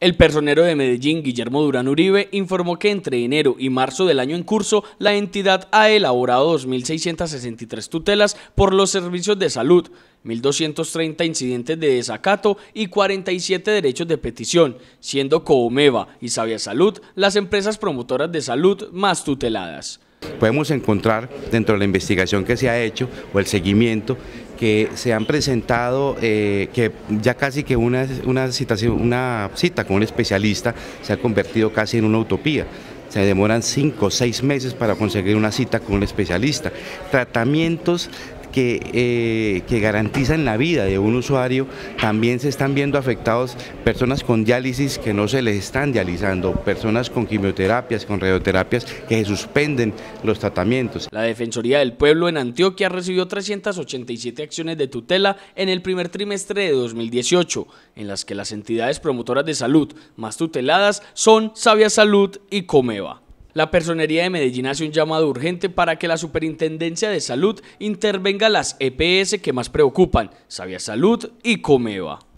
El personero de Medellín, Guillermo Durán Uribe, informó que entre enero y marzo del año en curso, la entidad ha elaborado 2.663 tutelas por los servicios de salud, 1.230 incidentes de desacato y 47 derechos de petición, siendo Coomeva y Sabia Salud las empresas promotoras de salud más tuteladas. Podemos encontrar dentro de la investigación que se ha hecho o el seguimiento que se han presentado, eh, que ya casi que una, una, una cita con un especialista se ha convertido casi en una utopía. Se demoran cinco o seis meses para conseguir una cita con un especialista. Tratamientos eh, que, garantizan la vida de un usuario, también se están viendo afectados personas con diálisis que no se les están dializando, personas con quimioterapias, con radioterapias que se suspenden los tratamientos. La Defensoría del Pueblo en Antioquia recibió 387 acciones de tutela en el primer trimestre de 2018, en las que las entidades promotoras de salud más tuteladas son Sabia Salud y Comeva. La Personería de Medellín hace un llamado urgente para que la Superintendencia de Salud intervenga las EPS que más preocupan, Sabia Salud y Comeva.